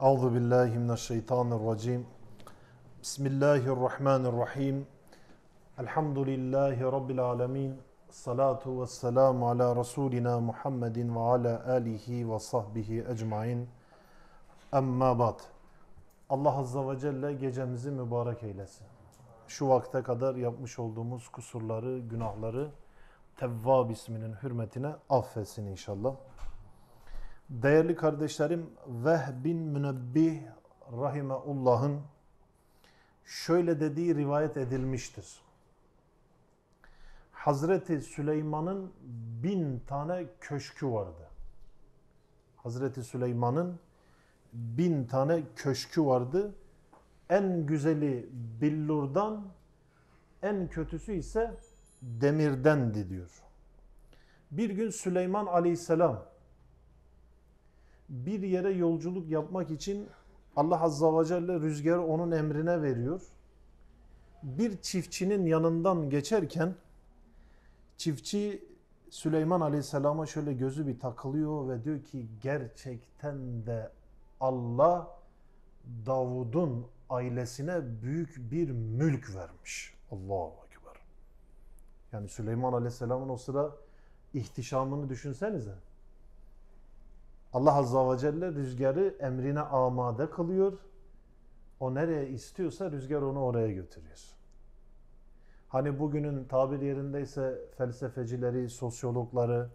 Euzu billahi mineşşeytanirracim. Bismillahirrahmanirrahim. Elhamdülillahi rabbil alamin. Salatu vesselamu ala rasulina Muhammedin ve ala alihi ve sahbihi ecmaîn. Amma ba'd. Allah azza ve celle gecemizi mübarek eylesin. Şu vakte kadar yapmış olduğumuz kusurları, günahları Tevvab isminin hürmetine affetsin inşallah. Değerli kardeşlerim Veh bin Münebbih Rahimeullah'ın şöyle dediği rivayet edilmiştir. Hazreti Süleyman'ın bin tane köşkü vardı. Hazreti Süleyman'ın bin tane köşkü vardı. En güzeli billurdan, en kötüsü ise demirdendi diyor. Bir gün Süleyman aleyhisselam bir yere yolculuk yapmak için Allah Azza ve Celle rüzgarı onun emrine veriyor. Bir çiftçinin yanından geçerken çiftçi Süleyman Aleyhisselam'a şöyle gözü bir takılıyor ve diyor ki gerçekten de Allah Davud'un ailesine büyük bir mülk vermiş. Allah Ekber. Yani Süleyman Aleyhisselam'ın o sıra ihtişamını düşünsenize. Allah Azza ve Celle rüzgarı emrine amade kılıyor. O nereye istiyorsa rüzgar onu oraya götürüyor. Hani bugünün tabir yerindeyse felsefecileri, sosyologları,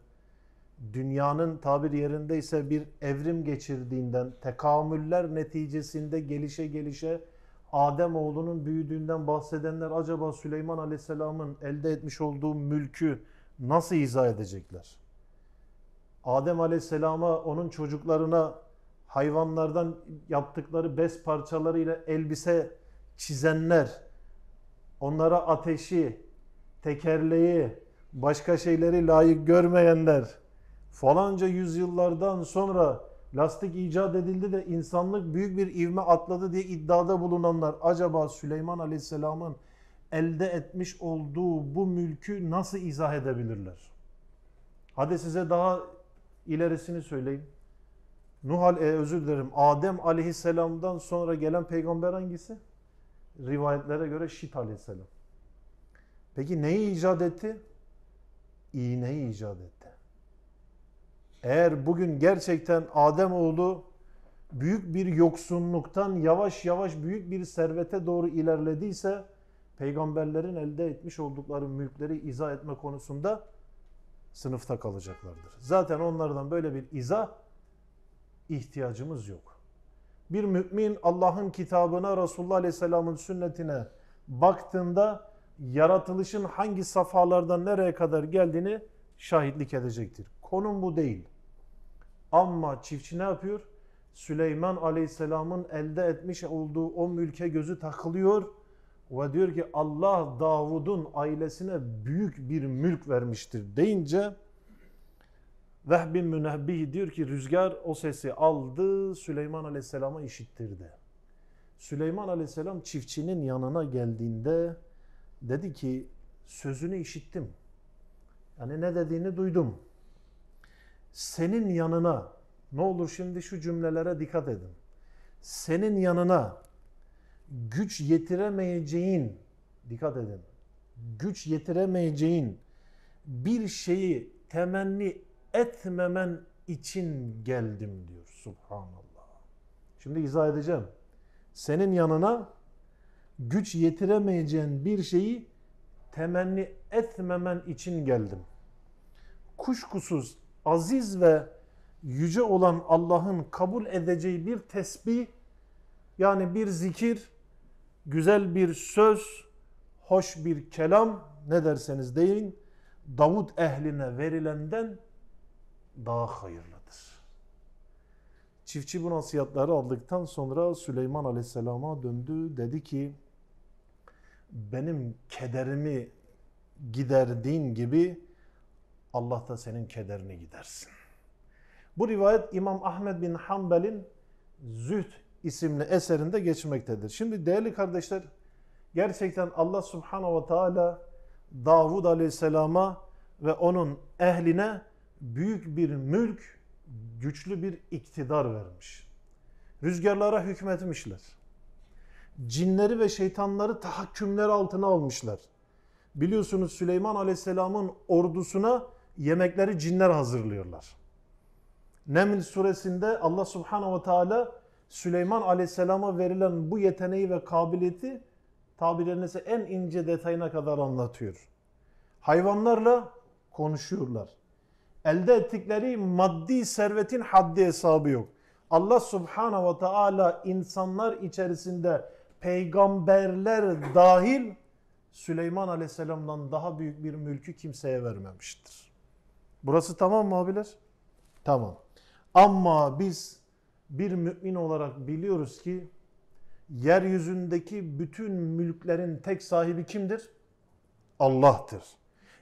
dünyanın tabir yerindeyse bir evrim geçirdiğinden, tekamüller neticesinde gelişe gelişe Adem oğlunun büyüdüğünden bahsedenler acaba Süleyman Aleyhisselam'ın elde etmiş olduğu mülkü nasıl izah edecekler? Adem Aleyhisselam'a, onun çocuklarına hayvanlardan yaptıkları bez parçalarıyla elbise çizenler, onlara ateşi, tekerleği, başka şeyleri layık görmeyenler, falanca yüzyıllardan sonra lastik icat edildi de insanlık büyük bir ivme atladı diye iddiada bulunanlar acaba Süleyman Aleyhisselam'ın elde etmiş olduğu bu mülkü nasıl izah edebilirler? Hadi size daha ilerisini söyleyeyim. Nuh e, özür dilerim. Adem aleyhisselamdan sonra gelen peygamber hangisi? Rivayetlere göre Şit aleyhisselam. Peki neyi icat etti? İğneyi icat etti. Eğer bugün gerçekten Adem oğlu büyük bir yoksunluktan yavaş yavaş büyük bir servete doğru ilerlediyse peygamberlerin elde etmiş oldukları mülkleri izah etme konusunda sınıfta kalacaklardır. Zaten onlardan böyle bir izah ihtiyacımız yok. Bir mümin Allah'ın kitabına, Resulullah Aleyhisselam'ın sünnetine baktığında yaratılışın hangi safhalardan nereye kadar geldiğini şahitlik edecektir. Konum bu değil. Ama çiftçi ne yapıyor? Süleyman Aleyhisselam'ın elde etmiş olduğu o mülke gözü takılıyor ve diyor ki Allah Davud'un ailesine büyük bir mülk vermiştir deyince Vehbin Münebbi diyor ki rüzgar o sesi aldı Süleyman Aleyhisselam'a işittirdi. Süleyman Aleyhisselam çiftçinin yanına geldiğinde dedi ki sözünü işittim. Yani ne dediğini duydum. Senin yanına ne olur şimdi şu cümlelere dikkat edin. Senin yanına güç yetiremeyeceğin, dikkat edin, güç yetiremeyeceğin bir şeyi temenni etmemen için geldim diyor. Subhanallah. Şimdi izah edeceğim. Senin yanına güç yetiremeyeceğin bir şeyi temenni etmemen için geldim. Kuşkusuz aziz ve yüce olan Allah'ın kabul edeceği bir tesbih yani bir zikir güzel bir söz, hoş bir kelam ne derseniz deyin Davud ehline verilenden daha hayırlıdır. Çiftçi bu nasihatleri aldıktan sonra Süleyman Aleyhisselam'a döndü. Dedi ki benim kederimi giderdiğin gibi Allah da senin kederini gidersin. Bu rivayet İmam Ahmed bin Hanbel'in Zühd isimli eserinde geçmektedir. Şimdi değerli kardeşler gerçekten Allah subhanahu ve teala Davud aleyhisselama ve onun ehline büyük bir mülk, güçlü bir iktidar vermiş. Rüzgarlara hükmetmişler. Cinleri ve şeytanları tahakkümler altına almışlar. Biliyorsunuz Süleyman aleyhisselamın ordusuna yemekleri cinler hazırlıyorlar. Neml suresinde Allah subhanahu ve teala Süleyman Aleyhisselam'a verilen bu yeteneği ve kabiliyeti tabirlerinize en ince detayına kadar anlatıyor. Hayvanlarla konuşuyorlar. Elde ettikleri maddi servetin haddi hesabı yok. Allah Subhanahu ve Teala insanlar içerisinde peygamberler dahil Süleyman Aleyhisselam'dan daha büyük bir mülkü kimseye vermemiştir. Burası tamam mı abiler? Tamam. Ama biz bir mümin olarak biliyoruz ki yeryüzündeki bütün mülklerin tek sahibi kimdir? Allah'tır.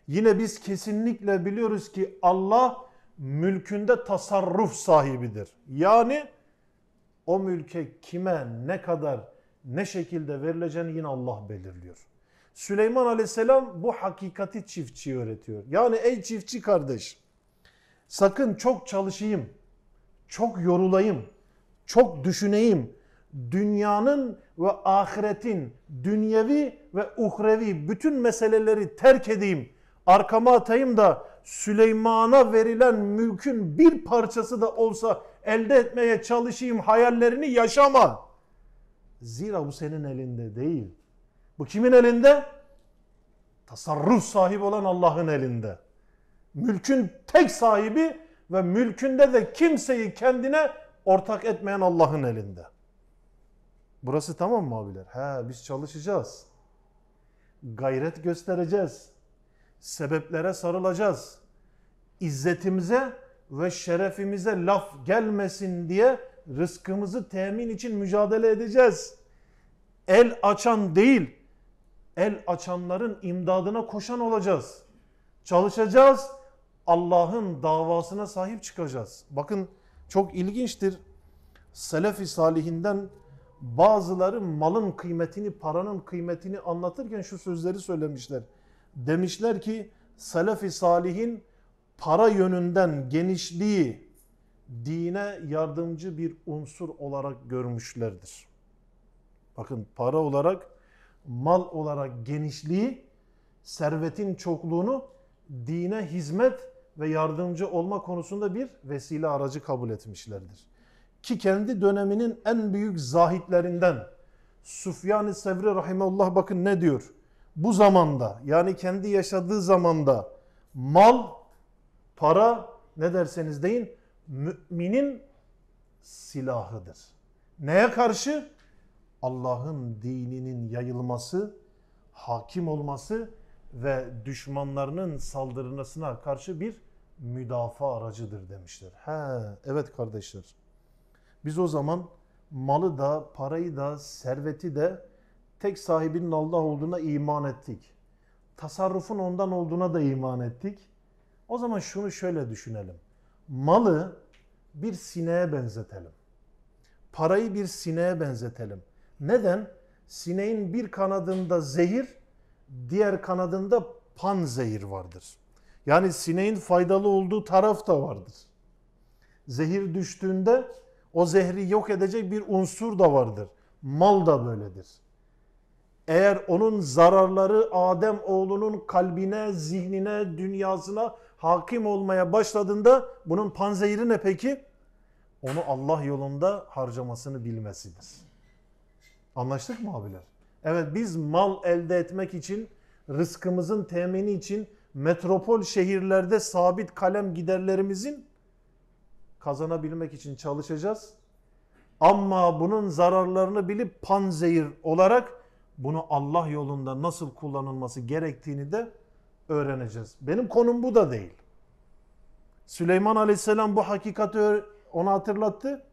Yine biz kesinlikle biliyoruz ki Allah mülkünde tasarruf sahibidir. Yani o mülke kime ne kadar ne şekilde verileceğini yine Allah belirliyor. Süleyman aleyhisselam bu hakikati çiftçiye öğretiyor. Yani ey çiftçi kardeş sakın çok çalışayım, çok yorulayım, çok düşüneyim. Dünyanın ve ahiretin dünyevi ve uhrevi bütün meseleleri terk edeyim. Arkama atayım da Süleyman'a verilen mülkün bir parçası da olsa elde etmeye çalışayım hayallerini yaşama. Zira bu senin elinde değil. Bu kimin elinde? Tasarruf sahibi olan Allah'ın elinde. Mülkün tek sahibi ve mülkünde de kimseyi kendine ortak etmeyen Allah'ın elinde. Burası tamam mı abiler? He biz çalışacağız. Gayret göstereceğiz. Sebeplere sarılacağız. İzzetimize ve şerefimize laf gelmesin diye rızkımızı temin için mücadele edeceğiz. El açan değil, el açanların imdadına koşan olacağız. Çalışacağız, Allah'ın davasına sahip çıkacağız. Bakın çok ilginçtir. Selefi salihinden bazıları malın kıymetini, paranın kıymetini anlatırken şu sözleri söylemişler. Demişler ki Selefi salihin para yönünden genişliği dine yardımcı bir unsur olarak görmüşlerdir. Bakın para olarak, mal olarak genişliği, servetin çokluğunu dine hizmet ve yardımcı olma konusunda bir vesile aracı kabul etmişlerdir. Ki kendi döneminin en büyük zahitlerinden Süfyan-ı Sevri Rahimeullah bakın ne diyor? Bu zamanda yani kendi yaşadığı zamanda mal, para ne derseniz deyin müminin silahıdır. Neye karşı? Allah'ın dininin yayılması, hakim olması ve düşmanlarının saldırısına karşı bir müdafaa aracıdır demişler. He, evet kardeşler. Biz o zaman malı da, parayı da, serveti de tek sahibinin Allah olduğuna iman ettik. Tasarrufun ondan olduğuna da iman ettik. O zaman şunu şöyle düşünelim. Malı bir sineğe benzetelim. Parayı bir sineğe benzetelim. Neden? Sineğin bir kanadında zehir, diğer kanadında pan zehir vardır. Yani sineğin faydalı olduğu taraf da vardır. Zehir düştüğünde o zehri yok edecek bir unsur da vardır. Mal da böyledir. Eğer onun zararları Adem oğlunun kalbine, zihnine, dünyasına hakim olmaya başladığında bunun panzehiri ne peki? Onu Allah yolunda harcamasını bilmesidir. Anlaştık mı abiler? Evet biz mal elde etmek için, rızkımızın temini için metropol şehirlerde sabit kalem giderlerimizin kazanabilmek için çalışacağız. Ama bunun zararlarını bilip panzehir olarak bunu Allah yolunda nasıl kullanılması gerektiğini de öğreneceğiz. Benim konum bu da değil. Süleyman Aleyhisselam bu hakikati ona hatırlattı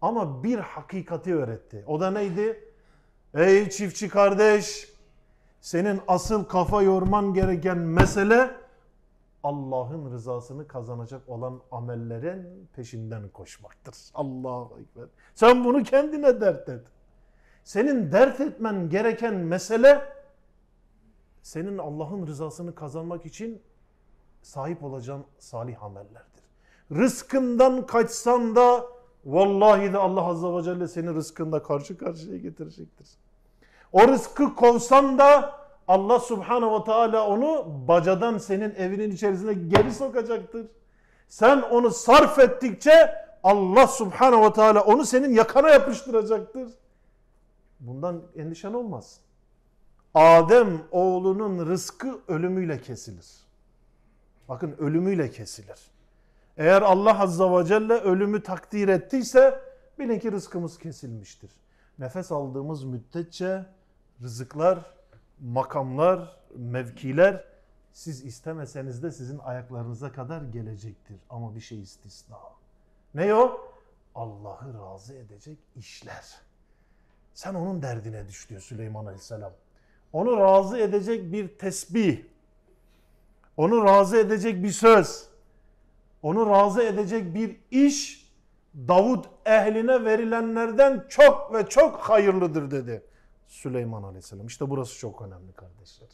ama bir hakikati öğretti. O da neydi? Ey çiftçi kardeş, senin asıl kafa yorman gereken mesele Allah'ın rızasını kazanacak olan amellerin peşinden koşmaktır. Allah'a Ekber. Sen bunu kendine dert et. Senin dert etmen gereken mesele senin Allah'ın rızasını kazanmak için sahip olacağın salih amellerdir. Rızkından kaçsan da Vallahi de Allah Azze ve Celle seni rızkında karşı karşıya getirecektir. O rızkı kovsan da Allah Subhanahu ve Teala onu bacadan senin evinin içerisine geri sokacaktır. Sen onu sarf ettikçe Allah Subhanahu ve Teala onu senin yakana yapıştıracaktır. Bundan endişen olmaz. Adem oğlunun rızkı ölümüyle kesilir. Bakın ölümüyle kesilir. Eğer Allah Azza ve Celle ölümü takdir ettiyse bilin ki rızkımız kesilmiştir. Nefes aldığımız müddetçe rızıklar, makamlar, mevkiler siz istemeseniz de sizin ayaklarınıza kadar gelecektir. Ama bir şey istisna. Ne o? Allah'ı razı edecek işler. Sen onun derdine düş diyor Süleyman Aleyhisselam. Onu razı edecek bir tesbih, onu razı edecek bir söz, onu razı edecek bir iş Davud ehline verilenlerden çok ve çok hayırlıdır dedi Süleyman Aleyhisselam. İşte burası çok önemli kardeşler.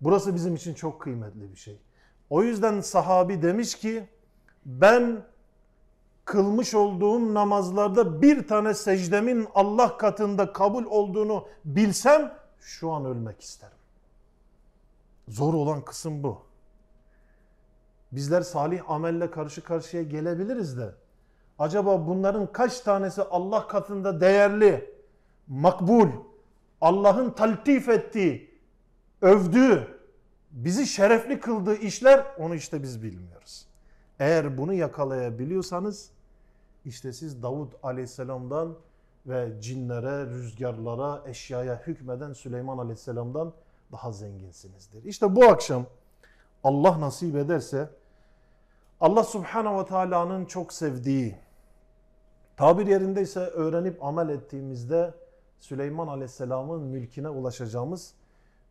Burası bizim için çok kıymetli bir şey. O yüzden sahabi demiş ki ben kılmış olduğum namazlarda bir tane secdemin Allah katında kabul olduğunu bilsem şu an ölmek isterim. Zor olan kısım bu. Bizler salih amelle karşı karşıya gelebiliriz de. Acaba bunların kaç tanesi Allah katında değerli, makbul, Allah'ın taltif ettiği, övdüğü, bizi şerefli kıldığı işler onu işte biz bilmiyoruz. Eğer bunu yakalayabiliyorsanız işte siz Davud aleyhisselamdan ve cinlere, rüzgarlara, eşyaya hükmeden Süleyman aleyhisselamdan daha zenginsinizdir. İşte bu akşam Allah nasip ederse Allah Subhanahu ve Taala'nın çok sevdiği, tabir yerinde ise öğrenip amel ettiğimizde Süleyman Aleyhisselam'ın mülküne ulaşacağımız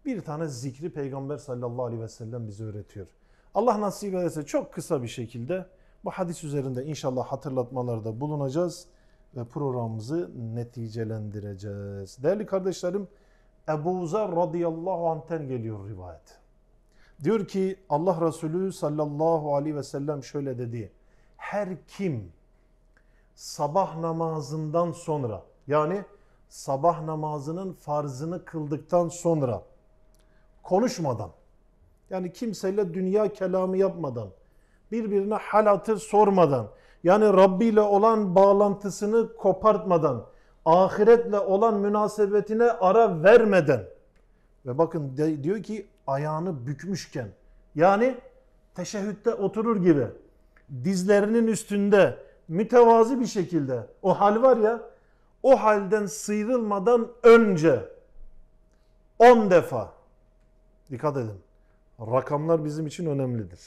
bir tane zikri Peygamber sallallahu aleyhi ve sellem bize öğretiyor. Allah nasip ederse çok kısa bir şekilde bu hadis üzerinde inşallah hatırlatmalarda bulunacağız ve programımızı neticelendireceğiz. Değerli kardeşlerim Ebu Zer radıyallahu anh'ten geliyor rivayet. Diyor ki Allah Resulü sallallahu aleyhi ve sellem şöyle dedi. Her kim sabah namazından sonra yani sabah namazının farzını kıldıktan sonra konuşmadan yani kimseyle dünya kelamı yapmadan birbirine hal sormadan yani Rabbi ile olan bağlantısını kopartmadan ahiretle olan münasebetine ara vermeden ve bakın de, diyor ki ayağını bükmüşken yani teşehhütte oturur gibi dizlerinin üstünde mütevazi bir şekilde o hal var ya o halden sıyrılmadan önce 10 defa dikkat edin rakamlar bizim için önemlidir.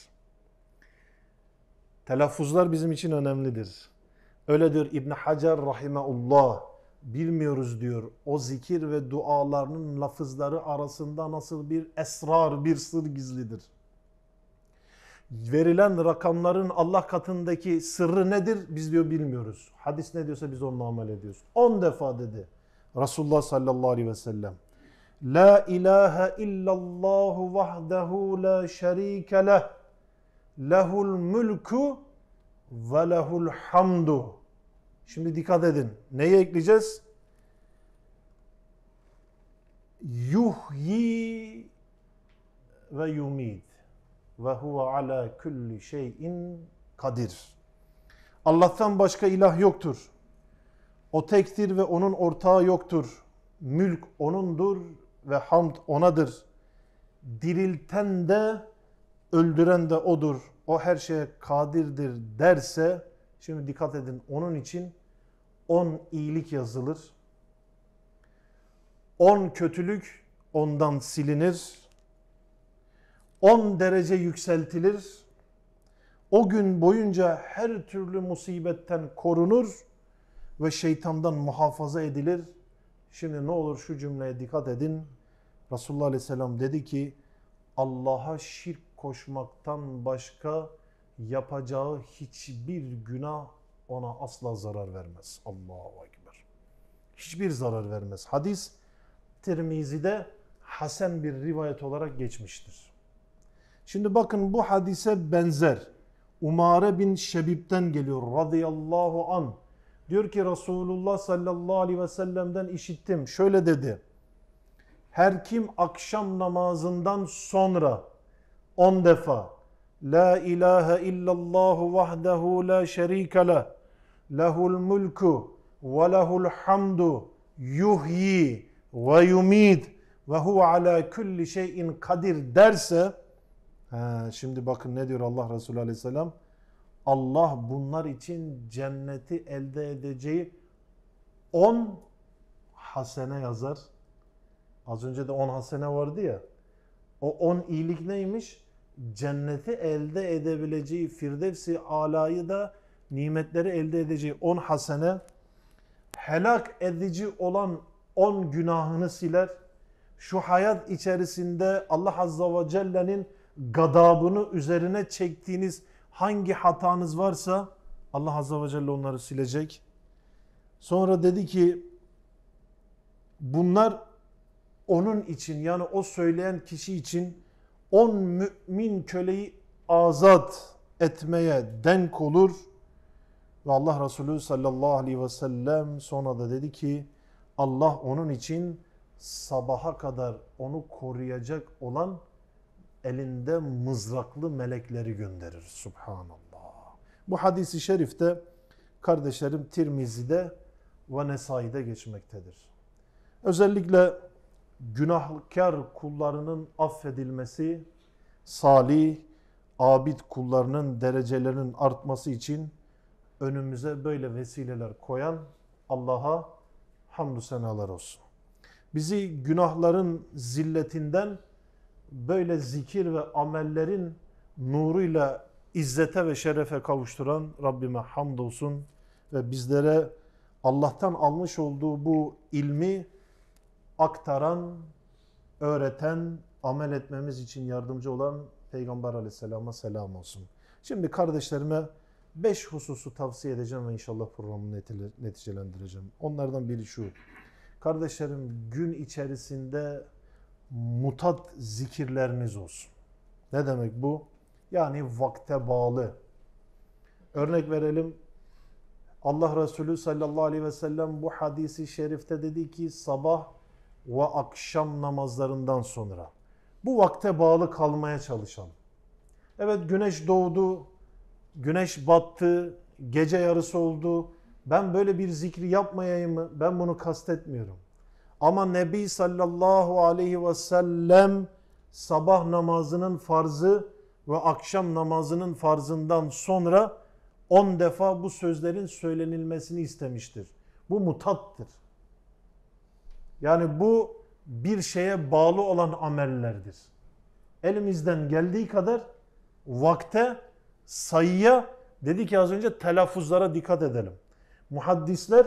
Telaffuzlar bizim için önemlidir. Öyle diyor İbn Hacer rahimeullah bilmiyoruz diyor. O zikir ve dualarının lafızları arasında nasıl bir esrar, bir sır gizlidir. Verilen rakamların Allah katındaki sırrı nedir? Biz diyor bilmiyoruz. Hadis ne diyorsa biz onunla amel ediyoruz. 10 defa dedi Resulullah sallallahu aleyhi ve sellem. La ilahe illallah vahdehu la şerike leh. Lehul mulku ve lehul hamdu Şimdi dikkat edin. Neyi ekleyeceğiz? Yuhyi ve yumid ve huve ala kulli şeyin kadir. Allah'tan başka ilah yoktur. O tektir ve onun ortağı yoktur. Mülk onundur ve hamd onadır. Dirilten de öldüren de odur. O her şeye kadirdir derse Şimdi dikkat edin onun için 10 iyilik yazılır. 10 kötülük ondan silinir. 10 derece yükseltilir. O gün boyunca her türlü musibetten korunur ve şeytandan muhafaza edilir. Şimdi ne olur şu cümleye dikkat edin. Resulullah Aleyhisselam dedi ki Allah'a şirk koşmaktan başka yapacağı hiçbir günah ona asla zarar vermez. Allahu Ekber. Hiçbir zarar vermez. Hadis Tirmizi'de hasen bir rivayet olarak geçmiştir. Şimdi bakın bu hadise benzer. Umare bin Şebib'den geliyor radıyallahu an. Diyor ki Resulullah sallallahu aleyhi ve sellem'den işittim. Şöyle dedi. Her kim akşam namazından sonra 10 defa La إله illallah, الله la لا شريك له mulku, الملك وله الحمد yuhyi ve yumid ve huve ala kulli şeyin kadir derse he, şimdi bakın ne diyor Allah Resulü Aleyhisselam Allah bunlar için cenneti elde edeceği 10 hasene yazar. Az önce de 10 hasene vardı ya. O 10 iyilik neymiş? cenneti elde edebileceği, firdevsi alayı da nimetleri elde edeceği on hasene, helak edici olan on günahını siler. Şu hayat içerisinde Allah Azza ve Celle'nin gadabını üzerine çektiğiniz hangi hatanız varsa Allah Azza ve Celle onları silecek. Sonra dedi ki bunlar onun için yani o söyleyen kişi için on mümin köleyi azat etmeye denk olur. Ve Allah Resulü sallallahu aleyhi ve sellem sonra da dedi ki Allah onun için sabaha kadar onu koruyacak olan elinde mızraklı melekleri gönderir. Subhanallah. Bu hadisi şerifte kardeşlerim Tirmizi'de ve Nesai'de geçmektedir. Özellikle günahkar kullarının affedilmesi, salih, abid kullarının derecelerinin artması için önümüze böyle vesileler koyan Allah'a hamdü senalar olsun. Bizi günahların zilletinden böyle zikir ve amellerin nuruyla izzete ve şerefe kavuşturan Rabbime hamdolsun ve bizlere Allah'tan almış olduğu bu ilmi aktaran, öğreten, amel etmemiz için yardımcı olan Peygamber aleyhisselama selam olsun. Şimdi kardeşlerime beş hususu tavsiye edeceğim ve inşallah programı neticelendireceğim. Onlardan biri şu. Kardeşlerim gün içerisinde mutat zikirleriniz olsun. Ne demek bu? Yani vakte bağlı. Örnek verelim. Allah Resulü sallallahu aleyhi ve sellem bu hadisi şerifte dedi ki sabah ve akşam namazlarından sonra bu vakte bağlı kalmaya çalışalım. Evet güneş doğdu, güneş battı, gece yarısı oldu. Ben böyle bir zikri yapmayayım mı? Ben bunu kastetmiyorum. Ama Nebi sallallahu aleyhi ve sellem sabah namazının farzı ve akşam namazının farzından sonra 10 defa bu sözlerin söylenilmesini istemiştir. Bu mutattır. Yani bu bir şeye bağlı olan amellerdir. Elimizden geldiği kadar vakte, sayıya dedi ki az önce telaffuzlara dikkat edelim. Muhaddisler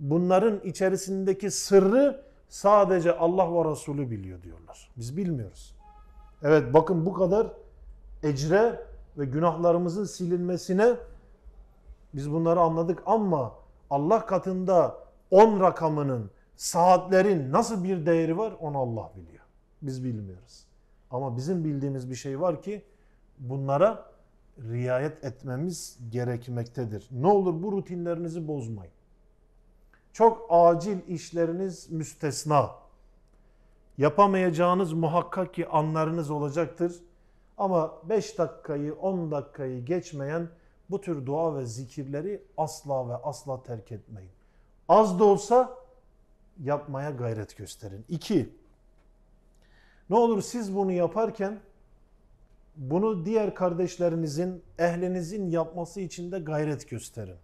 bunların içerisindeki sırrı sadece Allah ve Resulü biliyor diyorlar. Biz bilmiyoruz. Evet bakın bu kadar ecre ve günahlarımızın silinmesine biz bunları anladık ama Allah katında 10 rakamının saatlerin nasıl bir değeri var onu Allah biliyor. Biz bilmiyoruz. Ama bizim bildiğimiz bir şey var ki bunlara riayet etmemiz gerekmektedir. Ne olur bu rutinlerinizi bozmayın. Çok acil işleriniz müstesna. Yapamayacağınız muhakkak ki anlarınız olacaktır. Ama 5 dakikayı 10 dakikayı geçmeyen bu tür dua ve zikirleri asla ve asla terk etmeyin. Az da olsa yapmaya gayret gösterin. İki, ne olur siz bunu yaparken bunu diğer kardeşlerinizin, ehlinizin yapması için de gayret gösterin.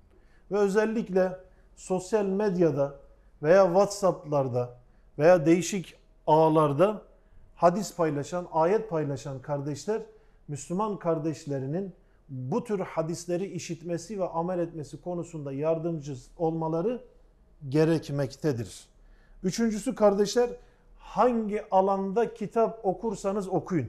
Ve özellikle sosyal medyada veya WhatsApp'larda veya değişik ağlarda hadis paylaşan, ayet paylaşan kardeşler Müslüman kardeşlerinin bu tür hadisleri işitmesi ve amel etmesi konusunda yardımcı olmaları gerekmektedir. Üçüncüsü kardeşler hangi alanda kitap okursanız okuyun.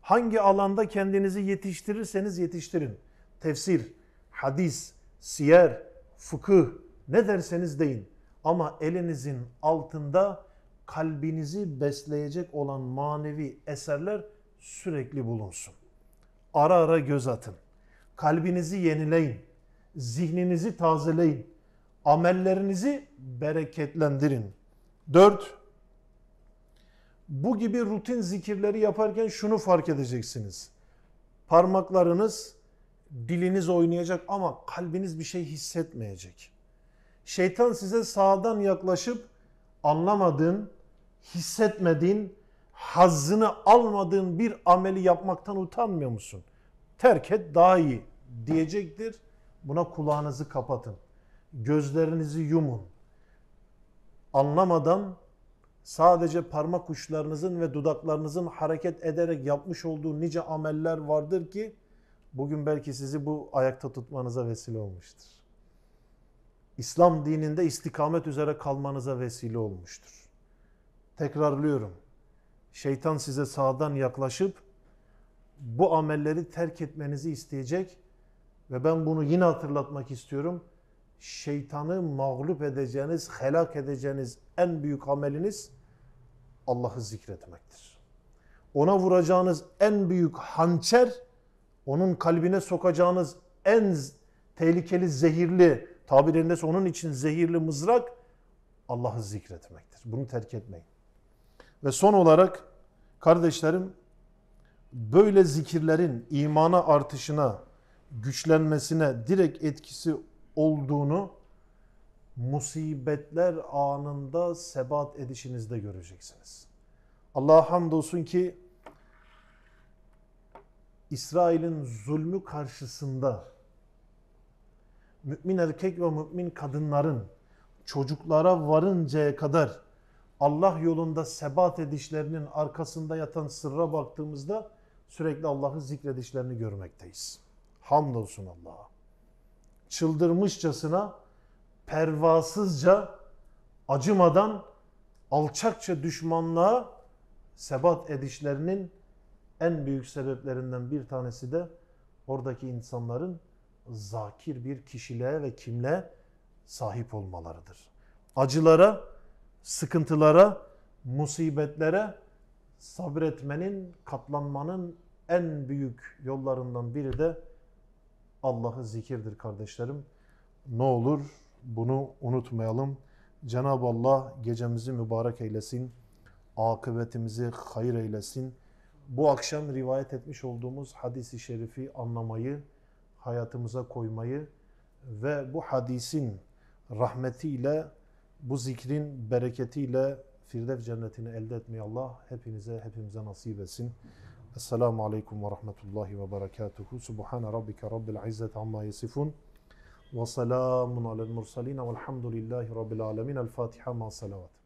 Hangi alanda kendinizi yetiştirirseniz yetiştirin. Tefsir, hadis, siyer, fıkıh ne derseniz deyin. Ama elinizin altında kalbinizi besleyecek olan manevi eserler sürekli bulunsun. Ara ara göz atın. Kalbinizi yenileyin. Zihninizi tazeleyin. Amellerinizi bereketlendirin. Dört, bu gibi rutin zikirleri yaparken şunu fark edeceksiniz. Parmaklarınız, diliniz oynayacak ama kalbiniz bir şey hissetmeyecek. Şeytan size sağdan yaklaşıp anlamadığın, hissetmediğin, hazzını almadığın bir ameli yapmaktan utanmıyor musun? Terk et daha iyi diyecektir. Buna kulağınızı kapatın. Gözlerinizi yumun anlamadan sadece parmak uçlarınızın ve dudaklarınızın hareket ederek yapmış olduğu nice ameller vardır ki bugün belki sizi bu ayakta tutmanıza vesile olmuştur. İslam dininde istikamet üzere kalmanıza vesile olmuştur. Tekrarlıyorum. Şeytan size sağdan yaklaşıp bu amelleri terk etmenizi isteyecek ve ben bunu yine hatırlatmak istiyorum şeytanı mağlup edeceğiniz, helak edeceğiniz en büyük ameliniz Allah'ı zikretmektir. Ona vuracağınız en büyük hançer, onun kalbine sokacağınız en tehlikeli, zehirli, tabirinde onun için zehirli mızrak Allah'ı zikretmektir. Bunu terk etmeyin. Ve son olarak kardeşlerim böyle zikirlerin imana artışına, güçlenmesine direkt etkisi olduğunu musibetler anında sebat edişinizde göreceksiniz. Allah'a hamdolsun ki İsrail'in zulmü karşısında mümin erkek ve mümin kadınların çocuklara varıncaya kadar Allah yolunda sebat edişlerinin arkasında yatan sırra baktığımızda sürekli Allah'ı zikredişlerini görmekteyiz. Hamdolsun Allah'a çıldırmışçasına, pervasızca, acımadan, alçakça düşmanlığa sebat edişlerinin en büyük sebeplerinden bir tanesi de oradaki insanların zakir bir kişiliğe ve kimle sahip olmalarıdır. Acılara, sıkıntılara, musibetlere sabretmenin, katlanmanın en büyük yollarından biri de Allah'ı zikirdir kardeşlerim. Ne olur bunu unutmayalım. Cenab-ı Allah gecemizi mübarek eylesin. Akıbetimizi hayır eylesin. Bu akşam rivayet etmiş olduğumuz hadisi şerifi anlamayı, hayatımıza koymayı ve bu hadisin rahmetiyle, bu zikrin bereketiyle Firdevs cennetini elde etmeyi Allah hepinize, hepimize nasip etsin. السلام عليكم ورحمة الله وبركاته سبحان ربك رب العزة عما يصفون وسلام على المرسلين والحمد لله رب العالمين الفاتحة مع الصلوات